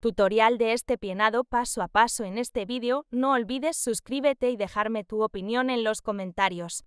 Tutorial de este pienado paso a paso en este vídeo, no olvides suscríbete y dejarme tu opinión en los comentarios.